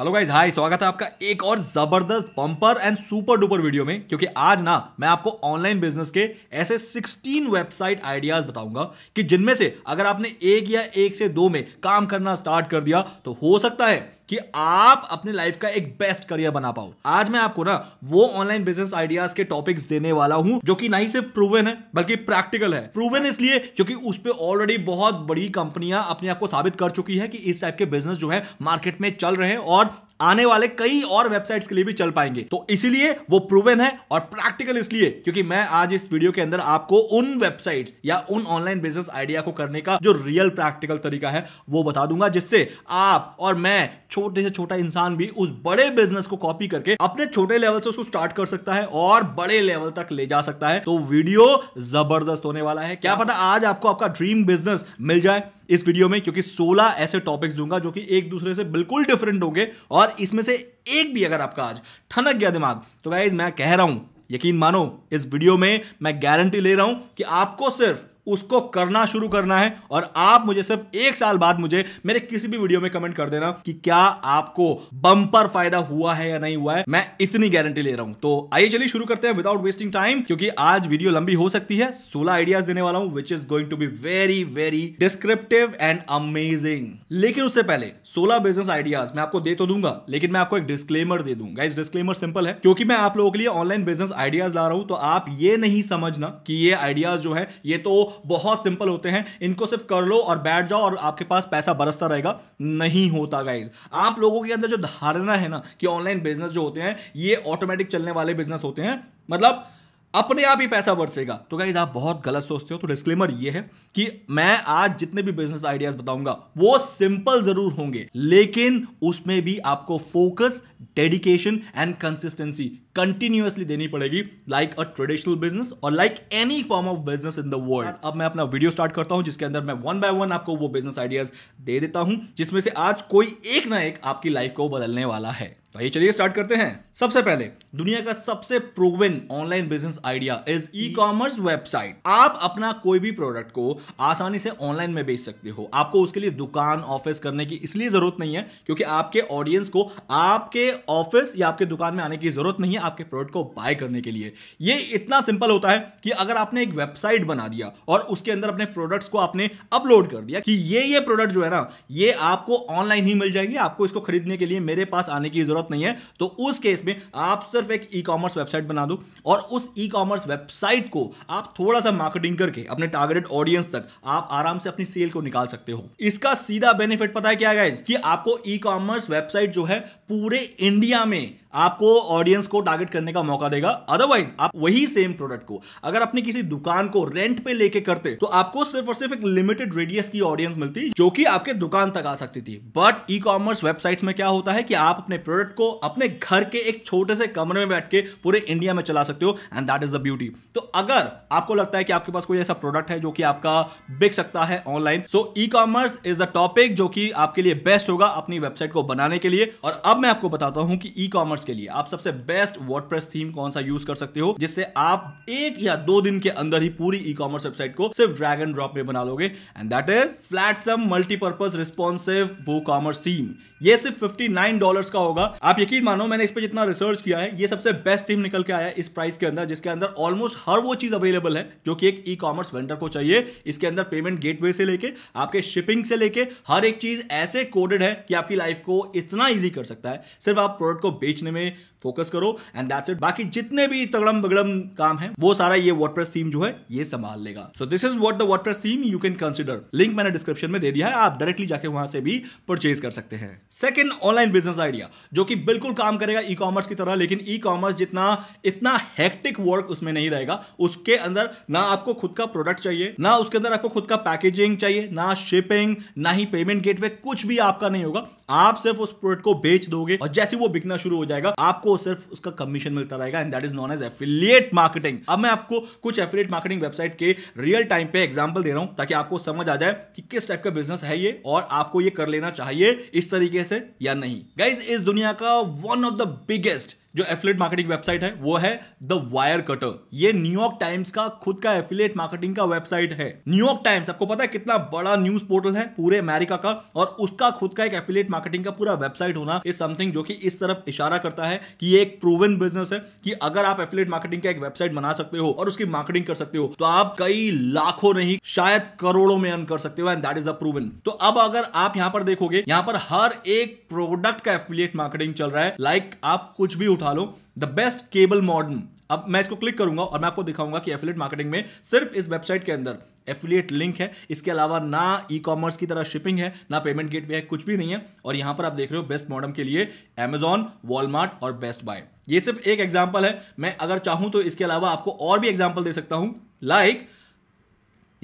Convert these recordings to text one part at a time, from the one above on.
hello guys हाय स्वागत है आपका एक और जबरदस्त bumper and super duper video में क्योंकि आज ना मैं आपको ऑनलाइन बिजनेस के ऐसे 16 वेबसाइट आइडियाज बताऊंगा कि जिनमें से अगर आपने एक या एक से दो में काम करना स्टार्ट कर दिया तो हो सकता है कि आप अपने लाइफ का एक बेस्ट करियर बना पाओ आज मैं आपको ना वो ऑनलाइन बिजनेस आइडियाज के टॉपिक्स देने वाला हूं जो कि ना ही सिर्फ प्रूवन है बल्कि प्रैक्टिकल है प्रूवन इसलिए क्योंकि उस पर ऑलरेडी बहुत बड़ी कंपनियां अपने आप को साबित कर चुकी है कि इस टाइप के बिजनेस जो है मार्केट में चल रहे हैं और आने वाले कई और वेबसाइट्स के लिए भी चल पाएंगे तो इसीलिए वो प्रूवन है और प्रैक्टिकल इसलिए क्योंकि मैं आज इस वीडियो के अंदर आपको उन वेबसाइट्स या उन ऑनलाइन बिजनेस आइडिया को करने का जो रियल प्रैक्टिकल तरीका है वो बता दूंगा जिससे आप और मैं छोटे से छोटा इंसान भी उस बड़े बिजनेस को कॉपी करके अपने छोटे लेवल से उसको स्टार्ट कर सकता है और बड़े लेवल तक ले जा सकता है तो वीडियो जबरदस्त होने वाला है क्या पता आज आपको आपका ड्रीम बिजनेस मिल जाए इस वीडियो में क्योंकि 16 ऐसे टॉपिक्स दूंगा जो कि एक दूसरे से बिल्कुल डिफरेंट होंगे और इसमें से एक भी अगर आपका आज ठनक गया दिमाग तो गाइज मैं कह रहा हूं यकीन मानो इस वीडियो में मैं गारंटी ले रहा हूं कि आपको सिर्फ उसको करना शुरू करना है और आप मुझे सिर्फ एक साल बाद मुझे मेरे किसी भी वीडियो में कमेंट कर देना कि क्या आपको बंपर फायदा हुआ है या नहीं हुआ है मैं इतनी गारंटी ले रहा हूं तो आइए चलिए शुरू करते हैं विदाउट वेस्टिंग टाइम क्योंकि आज वीडियो लंबी हो सकती है सोलह आइडियाज देने वाला हूं which is going to be very very descriptive and amazing लेकिन उससे पहले सोलह बिजनेस आइडियाज मैं आपको दे तो दूंगा लेकिन मैं आपको एक डिस्क्लेमर दे दूंगा इस डिस्क्लेमर सिंपल है क्योंकि मैं आप लोगों के लिए ऑनलाइन बिजनेस आइडियाज ला रहा हूं तो आप ये नहीं समझना कि ये आइडियाज जो है ये तो बहुत सिंपल होते हैं इनको सिर्फ कर लो और बैठ जाओ और आपके पास पैसा बरसता रहेगा नहीं होता गाइज आप लोगों के अंदर जो धारणा है ना कि ऑनलाइन बिजनेस जो होते हैं ये ऑटोमेटिक चलने वाले बिजनेस होते हैं मतलब अपने आप ही पैसा बरसेगा तो गाइज आप बहुत गलत सोचते हो तो डिस्क्लेमर ये है कि मैं आज जितने भी बिजनेस आइडियाज बताऊंगा वो सिंपल जरूर होंगे लेकिन उसमें भी आपको focus dedication and consistency continuously देनी पड़ेगी लाइक अ ट्रेडिशनल बिजनेस और like any form of business in the world अब मैं अपना वीडियो स्टार्ट करता हूं जिसके अंदर मैं वन बाय वन आपको वो बिजनेस आइडियाज दे देता हूं जिसमें से आज कोई एक ना एक आपकी लाइफ को बदलने वाला है तो ये चलिए स्टार्ट करते हैं सबसे पहले दुनिया का सबसे proven online business idea is e commerce website आप अपना कोई भी प्रोडक्ट को आसानी से ऑनलाइन में बेच सकते हो आपको उसके लिए दुकान ऑफिस करने की इसलिए जरूरत नहीं है क्योंकि आपके ऑडियंस को आपके ऑफिस या आपके दुकान में आने की जरूरत नहीं है आपके प्रोडक्ट को बाय करने के लिए ये इतना सिंपल होता है कि अगर आपने एक वेबसाइट बना दिया और उसके अंदर अपने प्रोडक्ट्स को आपने अपलोड कर दिया कि ये ये प्रोडक्ट जो है ना ये आपको ऑनलाइन ही मिल जाएंगे आपको इसको खरीदने के लिए मेरे पास आने की जरूरत नहीं है तो उस केस में आप सिर्फ एक ई कॉमर्स वेबसाइट बना दो और उस ई कॉमर्स वेबसाइट को आप थोड़ा सा मार्केटिंग करके अपने टारगेटेड ऑडियंस तक आप आराम से अपनी सेल को निकाल सकते हो इसका सीधा बेनिफिट पता है क्या गाइज कि आपको ई कॉमर्स वेबसाइट जो है पूरे इंडिया में आपको ऑडियंस को टारगेट करने का मौका देगा अदरवाइज आप वही सेम प्रोडक्ट को अगर अपनी किसी दुकान को रेंट पे लेके करते तो आपको सिर्फ और सिर्फ एक लिमिटेड रेडियस की ऑडियंस मिलती जो कि आपके दुकान तक आ सकती थी बट ई कॉमर्स वेबसाइट्स में क्या होता है कि आप अपने प्रोडक्ट को अपने घर के एक छोटे से कमरे में बैठ के पूरे इंडिया में चला सकते हो and that is the beauty तो अगर आपको लगता है कि आपके पास कोई ऐसा प्रोडक्ट है जो कि आपका बिक सकता है online so e commerce is the topic जो कि आपके लिए बेस्ट होगा अपनी वेबसाइट को बनाने के लिए और अब मैं आपको बताता हूं कि ई कॉमर्स के लिए आप सबसे बेस्ट वर्डप्रेस थीम कौन सा यूज कर सकते हो जिससे आप एक या दो दिन के अंदर ही पूरी ई कॉमर्स वेबसाइट को सिर्फ ड्रैग एंड ड्रॉप में बना लोगे and that is Flatsome multipurpose responsive WooCommerce theme ये सिर्फ फिफ्टी नाइन डॉलर का होगा आप यकीन मानो मैंने इस पर जितना रिसर्च किया है ये सबसे बेस्ट थीम निकल के आया है इस प्राइस के अंदर जिसके अंदर ऑलमोस्ट हर वो चीज अवेलेबल है जो कि एक ई कॉमर्स वेंडर को चाहिए इसके अंदर पेमेंट गेट से लेके आपके शिपिंग से लेके हर एक चीज ऐसे कोडेड है कि आपकी लाइफ को इतना ईजी कर सकता है सिर्फ आप प्रोडक्ट को बेचने में में फोकस करो एंड दैट्स इट बाकी जितने भी तगड़म बगड़म काम है वो सारा ये वर्डप्रेस थीम जो है ये संभाल लेगा so this is what the WordPress theme you can consider link मैंने डिस्क्रिप्शन में दे दिया है आप डायरेक्टली जाके वहां से भी परचेज कर सकते हैं सेकंड ऑनलाइन बिजनेस आइडिया जो कि बिल्कुल काम करेगा ई कॉमर्स की तरह लेकिन ई कॉमर्स जितना इतना हेक्टिक वर्क उसमें नहीं रहेगा उसके अंदर ना आपको खुद का प्रोडक्ट चाहिए ना उसके अंदर आपको खुद का पैकेजिंग चाहिए ना शिपिंग ना ही पेमेंट गेटवे कुछ भी आपका नहीं होगा आप सिर्फ उस प्रोडक्ट को बेच दोगे और जैसे वो बिकना शुरू हो जाएगा आपको सिर्फ उसका कमीशन मिलता रहेगा and that is known as affiliate marketing अब मैं आपको कुछ एफिलिएट मार्केटिंग वेबसाइट के रियल टाइम पे एग्जाम्पल दे रहा हूं ताकि आपको समझ आ जाए कि किस टाइप का बिजनेस है ये और आपको ये कर लेना चाहिए इस तरीके से या नहीं गाइज इस दुनिया का वन ऑफ द बिगेस्ट जो एफिलेट मार्केटिंग वेबसाइट है वो है द वायर कटर ये न्यूयॉर्क टाइम्स का खुद का एफिलेट मार्केटिंग का वेबसाइट है न्यूयॉर्क टाइम्स आपको पता है कितना बड़ा न्यूज पोर्टल है पूरे अमेरिका का और उसका खुद का एक एफिलेट मार्केटिंग का पूरा वेबसाइट होना इज समथिंग जो कि इस तरफ इशारा करता है कि ये एक प्रूवन बिजनेस है कि अगर आप एफिलेट मार्केटिंग का एक वेबसाइट बना सकते हो और उसकी मार्केटिंग कर सकते हो तो आप कई लाखों नहीं शायद करोड़ों में अर्न कर सकते हो and that is a proven तो अब अगर आप यहां पर देखोगे यहां पर हर एक प्रोडक्ट का एफिलेट मार्केटिंग चल रहा है लाइक आप कुछ भी उठा उठा लो द बेस्ट केबल मॉडर्न अब मैं इसको क्लिक करूंगा और मैं आपको दिखाऊंगा कि एफिलेट मार्केटिंग में सिर्फ इस वेबसाइट के अंदर एफिलेट लिंक है इसके अलावा ना ई कॉमर्स की तरह शिपिंग है ना पेमेंट गेटवे है कुछ भी नहीं है और यहां पर आप देख रहे हो बेस्ट मॉडम के लिए एमेजॉन वॉलमार्ट और बेस्ट बाय ये सिर्फ एक एग्जाम्पल है मैं अगर चाहूं तो इसके अलावा आपको और भी एग्जाम्पल दे सकता हूं लाइक like,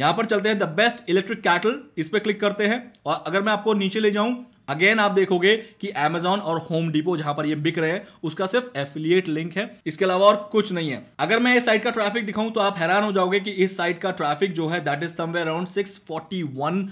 यहां पर चलते हैं द बेस्ट इलेक्ट्रिक कैटल इस पर क्लिक करते हैं और अगर मैं आपको नीचे ले जाऊं अगेन आप देखोगे कि एमेजोन और होम डिपो जहां पर ये बिक रहे हैं उसका सिर्फ एफिलियट लिंक है इसके अलावा और कुछ नहीं है अगर मैं इस साइट का ट्रैफिक दिखाऊं तो आप हैरान हो जाओगे कि इस साइट का ट्रैफिक जो है that is somewhere around 641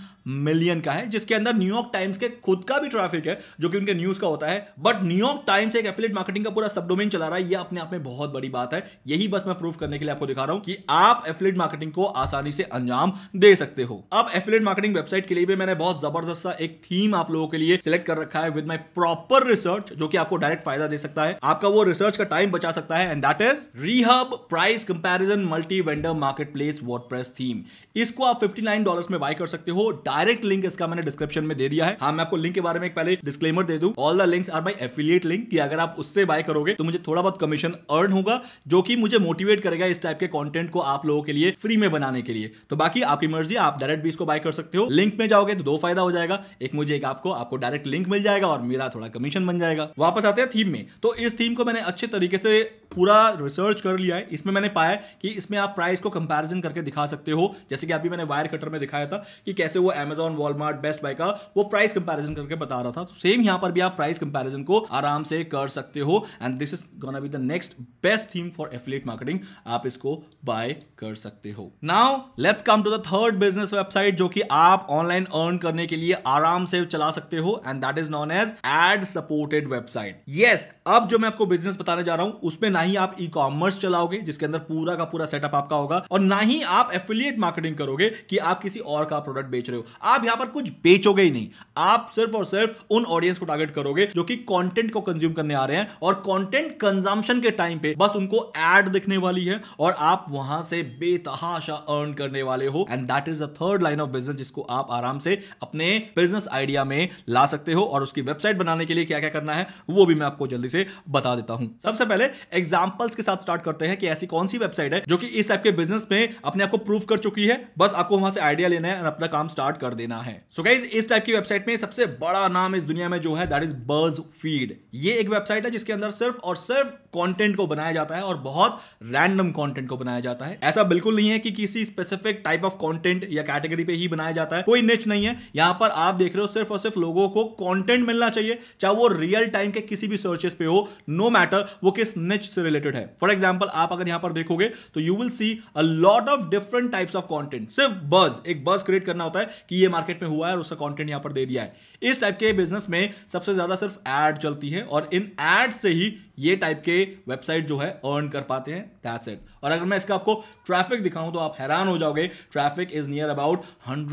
million का है जिसके अंदर न्यूयॉर्क टाइम्स के खुद का भी ट्रैफिक है जो कि उनके न्यूज का होता है बट न्यूयॉर्क टाइम्स एक एफिलेट मार्केटिंग का पूरा सब चला रहा है ये अपने आप में बहुत बड़ी बात है यही बस मैं प्रूफ करने के लिए आपको दिखा रहा हूं कि आप एफिलेट मार्केटिंग को आसानी से अंजाम दे सकते हो अब एफिलेट मार्केटिंग वेबसाइट के लिए भी मैंने बहुत जबरदस्त सा एक थीम आप लोगों के लिए लिए सिलेक्ट कर रखा है विद माई प्रॉपर रिसर्च जो कि आपको डायरेक्ट फायदा दे सकता है आपका वो रिसर्च का टाइम बचा सकता है and that is Rehub price comparison multi vendor marketplace WordPress theme इसको आप फिफ्टी नाइन डॉलर में बाय कर सकते हो डायरेक्ट लिंक इसका मैंने डिस्क्रिप्शन में दे दिया है हाँ मैं आपको लिंक के बारे में पहले डिस्क्लेमर दे दू all the links are my affiliate link कि अगर आप उससे बाय करोगे तो मुझे थोड़ा बहुत कमीशन अर्न होगा जो कि मुझे मोटिवेट करेगा इस टाइप के कंटेंट को आप लोगों के लिए फ्री में बनाने के लिए तो बाकी आपकी मर्जी आप डायरेक्ट भी इसको बाय कर सकते हो लिंक में जाओगे तो दो फायदा हो जाएगा एक मुझे एक आपको आप आपको डायरेक्ट लिंक मिल जाएगा और मेरा थोड़ा कमीशन बन जाएगा वापस आते हैं थीम में तो इस थीम को मैंने अच्छे तरीके से पूरा रिसर्च कर लिया है इसमें मैंने पाया कि इसमें आप प्राइस को कंपैरिजन करके दिखा सकते हो जैसे कि अभी मैंने वायर कटर में दिखाया था कि कैसे वो अमेजॉन वॉलमार्ट बेस्ट बाय का वो प्राइस कंपैरिजन करके बता रहा था तो सेम यहां पर भी आप प्राइस कंपैरिजन को आराम से कर सकते हो and this is gonna be the next best theme for affiliate marketing आप इसको बाय कर सकते हो now let's come to the third business website जो कि आप ऑनलाइन अर्न करने के लिए आराम से चला सकते हो and that is known as ad supported website yes अब जो मैं आपको बिजनेस बताने जा रहा हूं उसमें ना ही आप ई कॉमर्स चलाओगे जिसके अंदर पूरा का पूरा सेटअप आपका होगा और ना ही आप एफिलियट मार्केटिंग करोगे कि आप किसी और का प्रोडक्ट बेच रहे हो आप यहां पर कुछ बेचोगे ही नहीं आप सिर्फ और सिर्फ उन ऑडियंस को टारगेट करोगे जो कि कंटेंट को कंज्यूम करने आ रहे हैं और कंटेंट कंजम्पशन के टाइम पे बस उनको एड दिखने वाली है और आप वहां से बेतहाशा अर्न करने वाले हो and that is the third line of business जिसको आप आराम से अपने बिजनेस आइडिया में ला सकते हो और उसकी वेबसाइट बनाने के लिए क्या क्या करना है वो भी मैं आपको जल्दी से बता देता हूं सबसे पहले एग्जाम्पल्स के साथ स्टार्ट करते हैं कि ऐसी कौन सी वेबसाइट है जो कि इस टाइप के बिजनेस में अपने आपको को प्रूव कर चुकी है बस आपको वहां से आइडिया लेना है और अपना काम स्टार्ट कर देना है सो so गाइज इस टाइप की वेबसाइट में सबसे बड़ा नाम इस दुनिया में जो है दैट इज बर्ज फीड ये एक वेबसाइट है जिसके अंदर सिर्फ और सिर्फ कंटेंट को बनाया जाता है और बहुत रैंडम कंटेंट को बनाया जाता है ऐसा बिल्कुल नहीं है कि किसी स्पेसिफिक टाइप ऑफ कंटेंट या कैटेगरी पे ही बनाया जाता है कोई निच नहीं है यहां पर आप देख रहे हो सिर्फ और सिर्फ लोगों को कंटेंट मिलना चाहिए चाहे वो रियल टाइम के किसी भी सर्चेस पे हो नो no मैटर वो किस निच से रिलेटेड है फॉर एग्जाम्पल आप अगर यहां पर देखोगे तो you will see a lot of different types of content सिर्फ बज एक बज क्रिएट करना होता है कि ये मार्केट में हुआ है और उसका कॉन्टेंट यहां पर दे दिया है इस टाइप के बिजनेस में सबसे ज्यादा सिर्फ एड चलती है और इन एड से ही ये टाइप के वेबसाइट जो है अर्न कर पाते हैं दैट्स इट और अगर मैं इसका आपको ट्रैफिक दिखाऊं तो आप हैरान हो जाओगे traffic is near about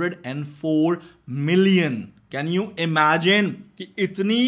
104 million can you imagine कि इतनी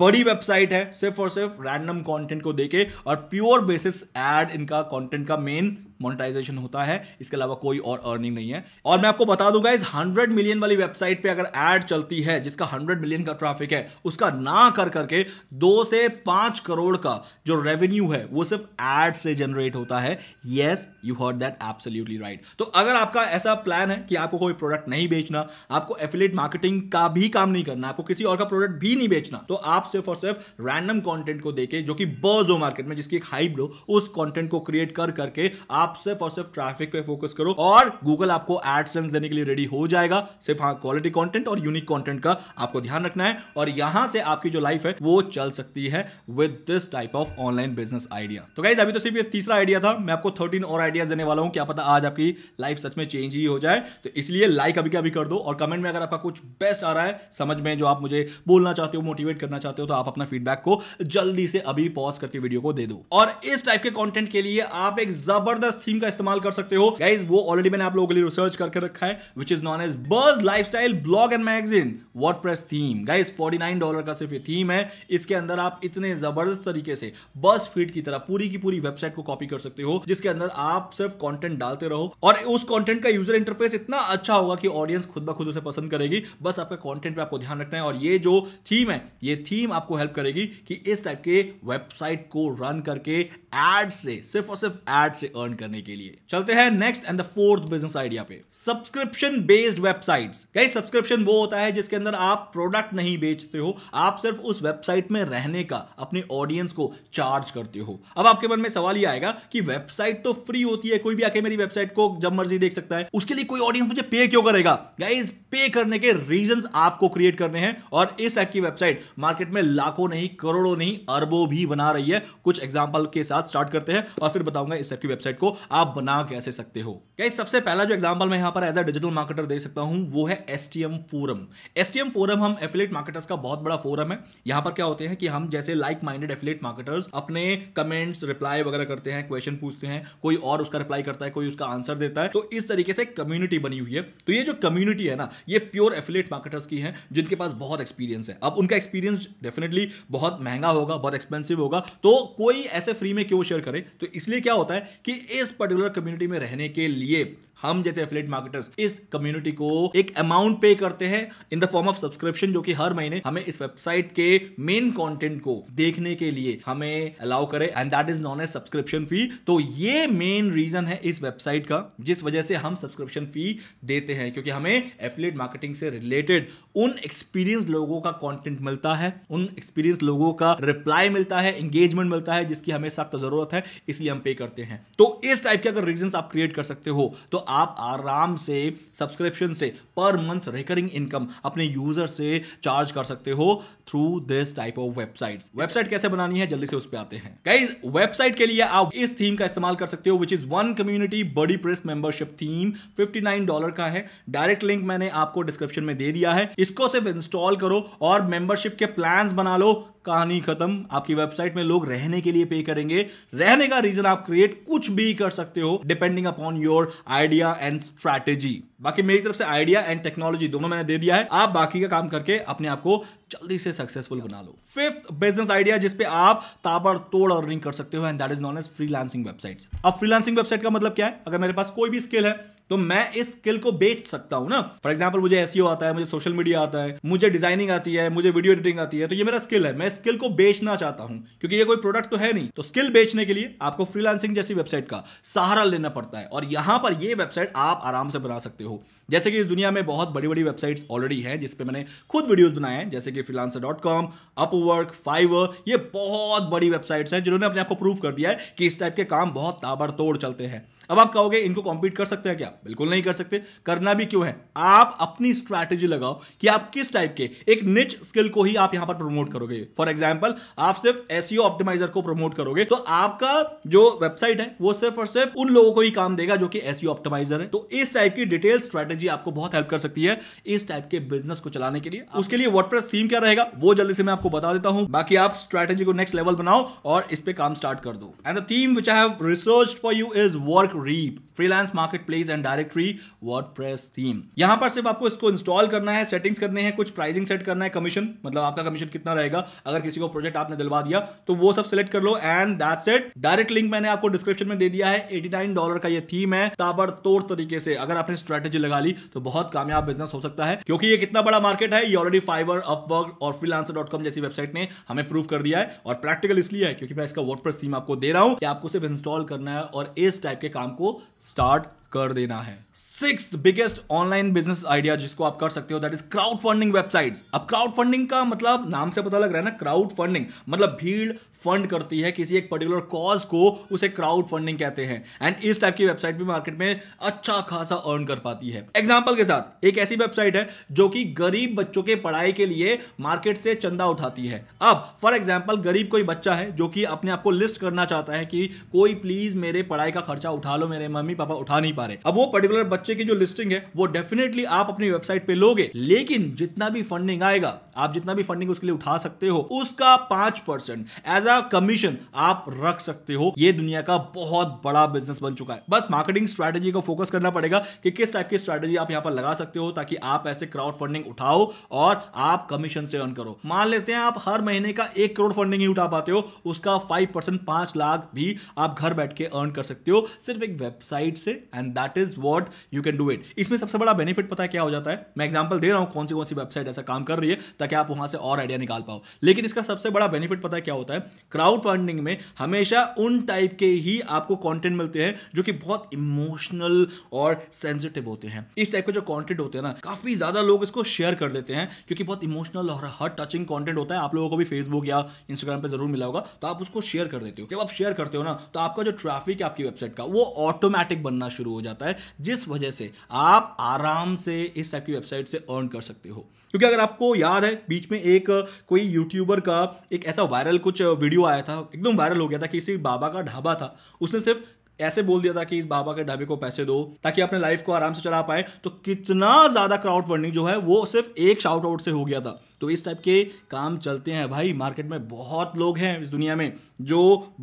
बड़ी वेबसाइट है सिर्फ और सिर्फ रैंडम कंटेंट को देके और प्योर बेसिस एड इनका कंटेंट का मेन मोनेटाइजेशन होता है इसके अलावा कोई और अर्निंग नहीं है और मैं आपको बता दूंगा इस हंड्रेड मिलियन वाली वेबसाइट पर अगर एड चलती है जिसका हंड्रेड मिलियन का ट्रैफिक है उसका ना कर करके दो से पांच करोड़ का जो रेवेन्यू है वो सिर्फ एड से जनरेट होता है yes you heard that absolutely right तो अगर आपका ऐसा प्लान है कि आपको कोई प्रोडक्ट नहीं बेचना आपको एफिलेट मार्केटिंग का भी काम नहीं करना आपको किसी और का प्रोडक्ट भी नहीं बेचना तो आप सिर्फ और सिर्फ रैंडम कॉन्टेंट को देके जो कि बर्ज हो मार्केट में जिसकी एक हाइप हो उस कॉन्टेंट को क्रिएट कर करके आप आप सिर्फ और सिर्फ ट्रैफिक पे फोकस करो और गूगल आपको एडसेंस देने के लिए रेडी हो जाएगा सिर्फ हाँ क्वालिटी कॉन्टेंट और यूनिक कॉन्टेंट का आपको ध्यान रखना है और यहां से आपकी जो लाइफ है वो चल सकती है with this type of online business idea तो गाइज अभी तो सिर्फ ये तीसरा आइडिया था मैं आपको थर्टीन और आइडियाज देने वाला हूँ क्या पता आज आपकी लाइफ सच में चेंज ही हो जाए तो इसलिए लाइक अभी का अभी कर दो और कमेंट में अगर आपका कुछ बेस्ट आ रहा है समझ में जो आप मुझे बोलना चाहते हो मोटिवेट करना चाहते हो तो आप अपना फीडबैक को जल्दी से अभी पॉज करके वीडियो को दे दो और इस टाइप के कंटेंट के लिए आप एक जबरदस्त थीम का इस्तेमाल कर सकते हो गाइज वो ऑलरेडी मैंने आप लोगों के लिए रिसर्च करके रखा है which is known as burj lifestyle blog and magazine word theme guys forty nine dollar का सिर्फ ये थीम है इसके अंदर आप इतने जबरदस्त तरीके से बस फीड की तरह पूरी की पूरी वेबसाइट को कॉपी कर सकते हो जिसके अंदर आप सिर्फ कॉन्टेंट डालते रहो और उस कॉन्टेंट का यूजर इंटरफेस इतना अच्छा होगा कि ऑडियंस खुद ब खुद उसे पसंद करेगी बस आपके कॉन्टेंट पर आपको ध्यान रखना है और ये जो थीम है ये थीम आपको हेल्प करेगी कि इस टाइप के वेबसाइट को रन करके एड से सिर्फ और सिर्फ एड से अर्न करें करने के लिए चलते हैं next and the fourth business idea पे सब्सक्रिप्शन बेस्ड वेबसाइट्स कई सब्सक्रिप्शन वो होता है जिसके अंदर आप प्रोडक्ट नहीं बेचते हो आप सिर्फ उस वेबसाइट में रहने का अपने ऑडियंस को चार्ज करते हो अब आपके मन में सवाल ये आएगा कि वेबसाइट तो फ्री होती है कोई भी आके मेरी वेबसाइट को जब मर्जी देख सकता है उसके लिए कोई ऑडियंस मुझे पे क्यों करेगा गाइज पे करने के रीजन आपको क्रिएट करने हैं और इस टाइप की वेबसाइट मार्केट में लाखों नहीं करोड़ों नहीं अरबों भी बना रही है कुछ एग्जाम्पल के साथ स्टार्ट करते हैं और फिर बताऊंगा इस टाइप की वेबसाइट को आप बना कैसे सकते हो क्या सबसे पहला जो एग्जाम्पल मैं यहाँ पर एज अ डिजिटल मार्केटर दे सकता हूँ वो है S T M forum S T M forum हम एफिलेट मार्केटर्स का बहुत बड़ा फोरम है यहाँ पर क्या होते हैं कि हम जैसे लाइक माइंडेड एफिलेट मार्केटर्स अपने कमेंट्स रिप्लाई वगैरह करते हैं क्वेश्चन पूछते हैं कोई और उसका रिप्लाई करता है कोई उसका आंसर देता है तो इस तरीके से कम्युनिटी बनी हुई है तो ये जो कम्युनिटी है ना ये प्योर एफिलेट मार्केटर्स की है जिनके पास बहुत एक्सपीरियंस है अब उनका एक्सपीरियंस डेफिनेटली बहुत महंगा होगा बहुत एक्सपेंसिव होगा तो कोई ऐसे फ्री में क्यों शेयर करे तो इसलिए क्या होता है कि इस इस पर्टिकुलर कम्युनिटी में रहने के लिए हम जैसे एफिलेट मार्केटर्स इस कम्युनिटी को एक अमाउंट पे करते हैं in the form of subscription जो कि हर महीने हमें इस वेबसाइट के मेन कंटेंट को देखने के लिए हमें अलाउ करे and that is known as subscription fee तो ये मेन रीजन है इस वेबसाइट का जिस वजह से हम सब्सक्रिप्शन फी देते हैं क्योंकि हमें एफिलेट मार्केटिंग से रिलेटेड उन एक्सपीरियंस लोगों का कॉन्टेंट मिलता है उन एक्सपीरियंस लोगों का रिप्लाई मिलता है एंगेजमेंट मिलता है जिसकी हमें सख्त जरूरत है इसलिए हम पे करते हैं तो इस टाइप के अगर रीजन आप क्रिएट कर सकते हो तो आप आराम से सब्सक्रिप्शन से पर मंथ रिकरिंग इनकम अपने यूजर से चार्ज कर सकते हो through this type of website website कैसे बनानी है जल्दी से उस पर आते हैं गाइज वेबसाइट के लिए आप इस थीम का इस्तेमाल कर सकते हो which is one community BuddyPress membership theme fifty nine dollar का है डायरेक्ट लिंक मैंने आपको डिस्क्रिप्शन में दे दिया है इसको सिर्फ इंस्टॉल करो और मेंबरशिप के प्लान बना लो कहानी खत्म आपकी वेबसाइट में लोग रहने के लिए पे करेंगे रहने का रीजन आप क्रिएट कुछ भी कर सकते हो depending upon your idea and strategy बाकी मेरी तरफ से आइडिया एंड टेक्नोलॉजी दोनों मैंने दे दिया है आप बाकी का काम करके अपने आप को जल्दी से सक्सेसफुल बना लो फिफ्थ बिजनेस आइडिया जिसपे आप ताबड़तोड़ अर्निंग कर सकते हो and that is known as freelancing website अब फ्रीलांसिंग वेबसाइट का मतलब क्या है अगर मेरे पास कोई भी स्किल है तो मैं इस स्किल को बेच सकता हूं ना फॉर एग्जाम्पल मुझे एसईओ e आता है मुझे सोशल मीडिया आता है मुझे डिजाइनिंग आती है मुझे वीडियो एडिटिंग आती है तो ये मेरा स्किल है मैं स्किल को बेचना चाहता हूँ क्योंकि ये कोई प्रोडक्ट तो है नहीं तो स्किल बेचने के लिए आपको फ्रीलांसिंग जैसी वेबसाइट का सहारा लेना पड़ता है और यहां पर ये वेबसाइट आप आराम से बना सकते हो जैसे कि इस दुनिया में बहुत बड़ी बड़ी वेबसाइट्स ऑलरेडी हैं जिसपे मैंने खुद वीडियोस बनाए हैं जैसे कि freelancer dot com Upwork Fiverr ये बहुत बड़ी वेबसाइट्स हैं जिन्होंने अपने आप को प्रूव कर दिया है कि इस टाइप के काम बहुत ताबड़तोड़ चलते हैं अब आप कहोगे इनको कॉम्पीट कर सकते हैं क्या बिल्कुल नहीं कर सकते करना भी क्यों है आप अपनी स्ट्रैटेजी लगाओ कि आप किस टाइप के एक निच स्किल को ही आप यहां पर प्रमोट करोगे फॉर एग्जाम्पल आप सिर्फ एसईओ ऑप्टिमाइजर e को प्रमोट करोगे तो आपका जो वेबसाइट है वो सिर्फ और सिर्फ उन लोगों को ही काम देगा जो कि एसईओ ऑप्टिमाइजर है तो इस टाइप की डिटेल स्ट्रैटेजी आपको बहुत हेल्प कर सकती है इस टाइप के बिजनेस को चलाने के लिए उसके लिए वर्डप्रेस थीम क्या रहेगा वो जल्दी से मैं आपको बता देता हूं बाकी आप स्ट्रैटेजी को नेक्स्ट लेवल बनाओ और इस पे काम स्टार्ट कर दो and the theme which I have researched for you is Workreap freelance marketplace and directory WordPress theme यहां पर सिर्फ आपको इसको इंस्टॉल करना है सेटिंग्स करने हैं कुछ प्राइसिंग सेट करना है कमीशन मतलब आपका कमीशन कितना रहेगा अगर किसी को प्रोजेक्ट आपने दिलवा दिया तो वो सब सिलेक्ट कर लो and that's it direct link मैंने आपको डिस्क्रिप्शन में दे दिया है एटी डॉलर का यह थीम है ताबड़तोड़ तरीके से अगर आपने स्ट्रेटेजी लगा ली तो बहुत कामयाब बिजनेस हो सकता है क्योंकि ये कितना बड़ा मार्केट है ये ऑलरेडी फाइवर अपवर्क और फ्रीलांसर डॉट कॉम जैसी वेबसाइट ने हमें प्रूव कर दिया है और प्रैक्टिकल इसलिए है क्योंकि मैं इसका वर्डप्रेस थीम आपको दे रहा हूं कि आपको सिर्फ इंस्टॉल करना है और इस टाइप के काम काम को स्टार्ट कर देना है six biggest online business idea जिसको आप कर सकते हो that is crowd funding websites अब क्राउड फंडिंग का मतलब नाम से पता लग रहा है ना क्राउड फंडिंग मतलब भीड़ फंड करती है किसी एक पर्टिकुलर कॉज को उसे क्राउड फंडिंग कहते हैं एंड इस टाइप की वेबसाइट भी मार्केट में अच्छा खासा अर्न कर पाती है एग्जाम्पल के साथ एक ऐसी वेबसाइट है जो कि गरीब बच्चों के पढ़ाई के लिए मार्केट से चंदा उठाती है अब फॉर एग्जाम्पल गरीब कोई बच्चा है जो कि अपने आप को लिस्ट करना चाहता है कि कोई प्लीज मेरे पढ़ाई का खर्चा उठा लो मेरे मम्मी पापा उठा नहीं पा रहे अब वो पर्टिकुलर बच्चे की जो लिस्टिंग है वो डेफिनेटली आप अपनी वेबसाइट पे लोगे लेकिन जितना भी फंडिंग आएगा आप जितना भी फंडिंग उसके लिए उठा सकते हो उसका पांच परसेंट एज अ कमीशन आप रख सकते हो ये दुनिया का बहुत बड़ा बिजनेस बन चुका है बस मार्केटिंग स्ट्रैटेजी को फोकस करना पड़ेगा कि किस टाइप की स्ट्रैटेजी आप यहाँ पर लगा सकते हो ताकि आप ऐसे क्राउड फंडिंग उठाओ और आप कमीशन से अर्न करो मान लेते हैं आप हर महीने का एक करोड़ फंडिंग ही उठा पाते हो उसका फाइव परसेंट पांच लाख भी आप घर बैठ के अर्न कर सकते हो सिर्फ एक वेबसाइट से and that is what you can do it इसमें सबसे बड़ा बेनिफिट पता है क्या हो जाता है मैं एग्जाम्पल दे रहा हूँ कौन सी कौन सी वेबसाइट ऐसा काम कर रही है ताकि आप वहाँ से और आइडिया निकाल पाओ लेकिन इसका सबसे बड़ा बेनिफिट पता है क्या होता है क्राउड फंडिंग में हमेशा उन टाइप के ही आपको कॉन्टेंट मिलते हैं जो कि बहुत इमोशनल और सेंसिटिव होते हैं इस टाइप के जो कॉन्टेंट होते हैं ना काफ़ी ज़्यादा लोग इसको शेयर कर देते हैं क्योंकि बहुत इमोशनल और हर टचिंग कॉन्टेंट होता है आप लोगों को भी फेसबुक या इंस्टाग्राम पर जरूर मिला होगा तो आप उसको शेयर कर देते हो जब आप शेयर करते हो ना तो आपका जो ट्रैफिक है आपकी वेबसाइट का वो ऑटोमेटिक बनना शुरू हो जाता है जिस वजह से आप आराम से इस टाइप की वेबसाइट से अर्न कर सकते हो क्योंकि अगर आपको याद है बीच में एक कोई यूट्यूबर का एक ऐसा वायरल कुछ वीडियो आया था एकदम वायरल हो गया था किसी बाबा का ढाबा था उसने सिर्फ ऐसे बोल दिया था कि इस बाबा के ढाबे को पैसे दो ताकि अपने लाइफ को आराम से चला पाए तो कितना ज़्यादा क्राउड फंडिंग जो है वो सिर्फ एक शाउट आउट से हो गया था तो इस टाइप के काम चलते हैं भाई मार्केट में बहुत लोग हैं इस दुनिया में जो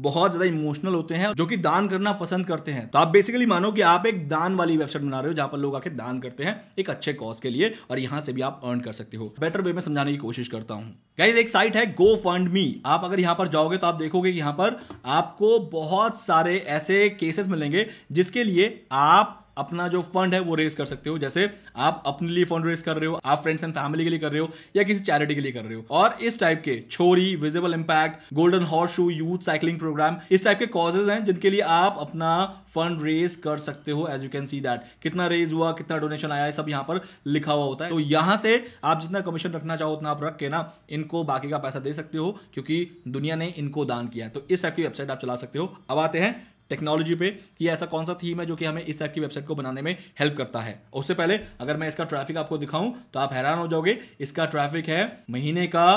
बहुत ज़्यादा इमोशनल होते हैं जो कि दान करना पसंद करते हैं तो आप बेसिकली मानो कि आप एक दान वाली वेबसाइट बना रहे हो जहां पर लोग आके दान करते हैं एक अच्छे कॉज के लिए और यहां से भी आप अर्न कर सकते हो बेटर वे में समझाने की कोशिश करता हूं गाइज एक साइट है गो फंड मी आप अगर यहां पर जाओगे तो आप देखोगे यहां पर आपको बहुत सारे ऐसे केसेस मिलेंगे जिसके लिए आप अपना जो फंड है वो रेज कर सकते हो जैसे आप अपने लिए फंड रेज कर रहे हो आप फ्रेंड्स एंड फैमिली के लिए कर रहे हो या किसी चैरिटी के लिए कर रहे हो और इस टाइप के छोरी visible impact golden horse shoe youth cycling programme इस टाइप के कॉजेज हैं जिनके लिए आप अपना फंड रेज कर सकते हो as you can see that कितना रेज हुआ कितना डोनेशन आया है सब यहां पर लिखा हुआ होता है तो यहां से आप जितना कमीशन रखना चाहो उतना आप रख के ना इनको बाकी का पैसा दे सकते हो क्योंकि दुनिया ने इनको दान किया तो इस टाइप की वेबसाइट आप चला सकते हो अब आते हैं टेक्नोलॉजी पे कि ऐसा कौन सा थीम है जो कि हमें इस ऐप की वेबसाइट को बनाने में हेल्प करता है उससे पहले अगर मैं इसका ट्रैफिक आपको दिखाऊं तो आप हैरान हो जाओगे इसका ट्रैफिक है महीने का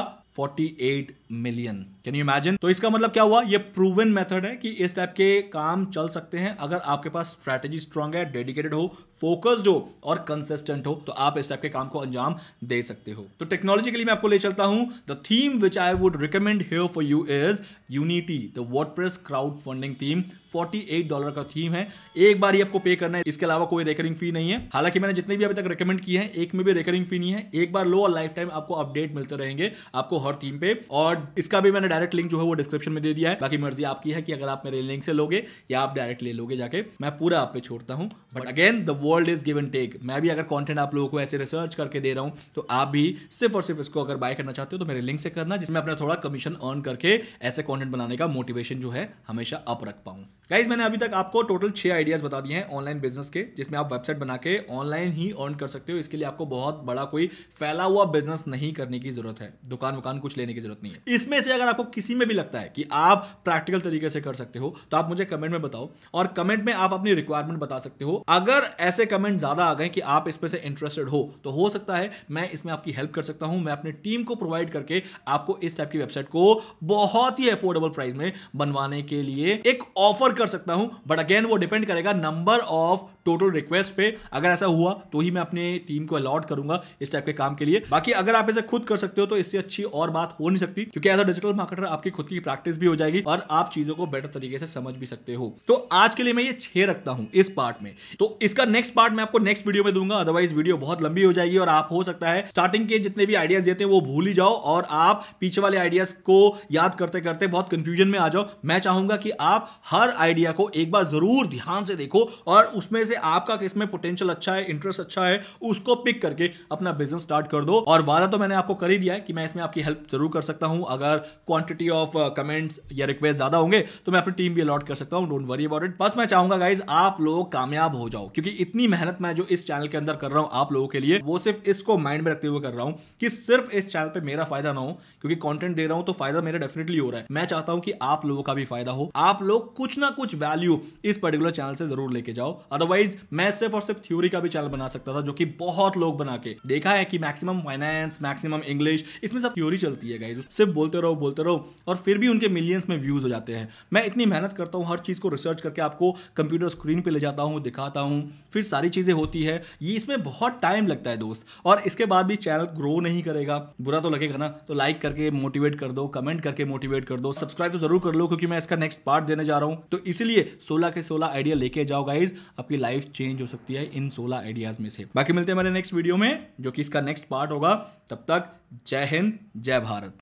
48 मिलियन कैन यू इमेजिन तो इसका मतलब क्या हुआ ये प्रूवन मेथड है कि इस टाइप के काम चल सकते हैं अगर आपके पास स्ट्रैटेजी स्ट्रांग है डेडिकेटेड हो फोकस्ड हो और कंसिस्टेंट हो तो आप इस टाइप के काम को अंजाम दे सकते हो तो टेक्नोलॉजी के लिए मैं आपको ले चलता हूं the theme which I would recommend here for you is unity the WordPress crowd funding theme 48 dollar का थीम है एक बार ही आपको पे करना है इसके अलावा कोई रेकरिंग फी नहीं है हालांकि मैंने जितने भी अभी तक रिकमेंड किए हैं एक में भी रेकरिंग फी नहीं है एक बार लो और लाइफ टाइम आपको अपडेट मिलते रहेंगे आपको हर थीम पे और इसका भी मैंने डायरेक्ट लिंक जो है वो डिस्क्रिप्शन में दे दिया है बाकी मर्जी आपकी है कि अगर आप मेरे लिंक से लोगे या आप डायरेक्ट ले लोगे जाके मैं पूरा आप पे छोड़ता हूँ but again the world is given take मैं भी अगर कॉन्टेंट आप लोगों को ऐसे रिसर्च करके दे रहा हूँ तो आप भी सिर्फ और सिर्फ इसको अगर बाय करना चाहते हो तो मेरे लिंक से करना जिसमें अपना थोड़ा कमीशन अर्न करके ऐसे कॉन्टेंट बनाने का मोटिवेशन जो है हमेशा अप रख पाऊँ गाइज मैंने अभी तक आपको टोटल छः आइडियाज़ बता दिए हैं ऑनलाइन बिजनेस के जिसमें आप वेबसाइट बना के ऑनलाइन ही अर्न कर सकते हो इसके लिए आपको बहुत बड़ा कोई फैला हुआ बिजनेस नहीं करने की जरूरत है दुकान वुकान कुछ लेने की जरूरत नहीं है इसमें से अगर आपको किसी में भी लगता है कि आप प्रैक्टिकल तरीके से कर सकते हो तो आप मुझे कमेंट में बताओ और कमेंट में आप अपनी रिक्वायरमेंट बता सकते हो अगर ऐसे कमेंट ज़्यादा आ गए कि आप इसमें से इंटरेस्टेड हो तो हो सकता है मैं इसमें आपकी हेल्प कर सकता हूँ मैं अपनी टीम को प्रोवाइड करके आपको इस टाइप की वेबसाइट को बहुत ही अफोर्डेबल प्राइस में बनवाने के लिए एक ऑफर कर सकता हूं बट अगेन वो डिपेंड करेगा नंबर ऑफ टोटल रिक्वेस्ट पे अगर ऐसा हुआ तो ही मैं अपने टीम को अलॉट करूंगा इस टाइप के काम के लिए बाकी अगर आप ऐसे खुद कर सकते हो तो इससे अच्छी और बात हो नहीं सकती क्योंकि एज अ डिजिटल मार्केटर आपकी खुद की प्रैक्टिस भी हो जाएगी और आप चीजों को बेटर तरीके से समझ भी सकते हो तो आज के लिए मैं ये छह रखता हूं इस पार्ट में तो इसका नेक्स्ट पार्ट मैं आपको नेक्स्ट वीडियो में दूंगा अदरवाइज वीडियो बहुत लंबी हो जाएगी और आप हो सकता है स्टार्टिंग के जितने भी आइडियाज देते हैं वो भूल ही जाओ और आप पीछे वाले आइडियाज को याद करते करते बहुत कंफ्यूजन में आ जाओ मैं चाहूंगा कि आप हर आइडिया को एक बार जरूर ध्यान से देखो और उसमें से आपका किसमें पोटेंशियल अच्छा है इंटरेस्ट अच्छा है उसको पिक करके अपना बिजनेस स्टार्ट कर दो और वादा तो मैंने आपको कर ही दिया है कि मैं इसमें आपकी हेल्प जरूर कर सकता हूं अगर क्वांटिटी ऑफ कमेंट्स या रिक्वेस्ट ज्यादा होंगे तो मैं अपनी टीम भी अलॉट कर सकता हूं डोंट वरी अबाउट इट बस मैं चाहूंगा गाइज आप लोग कामयाब हो जाओ क्योंकि इतनी मेहनत मैं जो इस चैनल के अंदर कर रहा हूं आप लोगों के लिए वो सिर्फ इसको माइंड में रखते हुए कर रहा हूं कि सिर्फ इस चैनल पर मेरा फायदा ना हो क्योंकि कॉन्टेंट दे रहा हूं तो फायदा मेरा डेफिनेटली हो रहा है मैं चाहता हूं कि आप लोगों का भी फायदा हो आप लोग कुछ ना कुछ वैल्यू इस पर्टिकुलर चैनल से जरूर लेके जाओ अदरवाइज गाइज मैं सिर्फ और सिर्फ थ्योरी का भी चैनल बना सकता था जो कि बहुत लोग बना के देखा है कि मैक्सिमम फाइनेंस मैक्सिमम इंग्लिश इसमें सब थ्योरी चलती है गाइज सिर्फ बोलते रहो बोलते रहो और फिर भी उनके मिलियंस में व्यूज हो जाते हैं मैं इतनी मेहनत करता हूँ हर चीज़ को रिसर्च करके आपको कंप्यूटर स्क्रीन पर ले जाता हूँ दिखाता हूँ फिर सारी चीज़ें होती है ये इसमें बहुत टाइम लगता है दोस्त और इसके बाद भी चैनल ग्रो नहीं करेगा बुरा तो लगेगा ना तो लाइक करके मोटिवेट कर दो कमेंट करके मोटिवेट कर दो सब्सक्राइब तो जरूर कर लो क्योंकि मैं इसका नेक्स्ट पार्ट देने जा रहा हूँ तो इसलिए सोलह के सोलह आइडिया लेके जाओ गाइज आपकी लाइफ चेंज हो सकती है इन सोलह आइडियाज में से बाकी मिलते हैं हमारे नेक्स्ट वीडियो में जो कि इसका नेक्स्ट पार्ट होगा तब तक जय हिंद जय भारत